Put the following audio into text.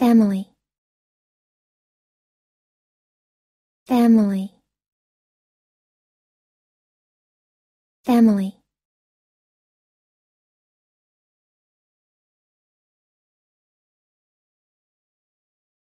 family family family